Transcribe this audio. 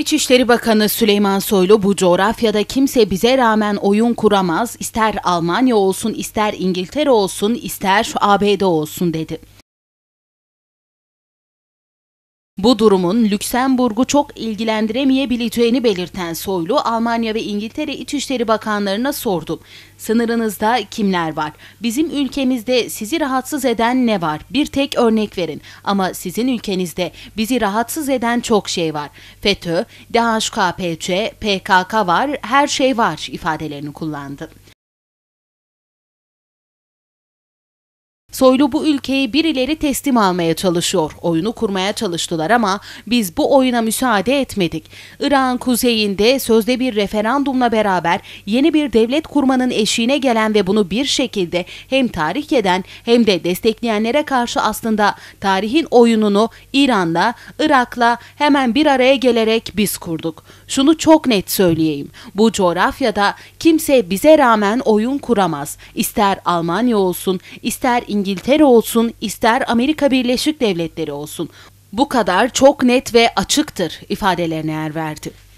İçişleri Bakanı Süleyman Soylu bu coğrafyada kimse bize rağmen oyun kuramaz, ister Almanya olsun, ister İngiltere olsun, ister ABD olsun dedi. Bu durumun Lüksemburg'u çok ilgilendiremeyebileceğini belirten Soylu, Almanya ve İngiltere İçişleri Bakanlarına sordu. Sınırınızda kimler var? Bizim ülkemizde sizi rahatsız eden ne var? Bir tek örnek verin. Ama sizin ülkenizde bizi rahatsız eden çok şey var. FETÖ, DHKPC, PKK var, her şey var ifadelerini kullandı. Soylu bu ülkeyi birileri teslim almaya çalışıyor. Oyunu kurmaya çalıştılar ama biz bu oyuna müsaade etmedik. İran kuzeyinde sözde bir referandumla beraber yeni bir devlet kurmanın eşiğine gelen ve bunu bir şekilde hem tarih eden hem de destekleyenlere karşı aslında tarihin oyununu İran'la, Irak'la hemen bir araya gelerek biz kurduk. Şunu çok net söyleyeyim. Bu coğrafyada kimse bize rağmen oyun kuramaz. İster Almanya olsun, ister İngiltere İngiltere olsun, ister Amerika Birleşik Devletleri olsun. Bu kadar çok net ve açıktır ifadelerine yer verdi.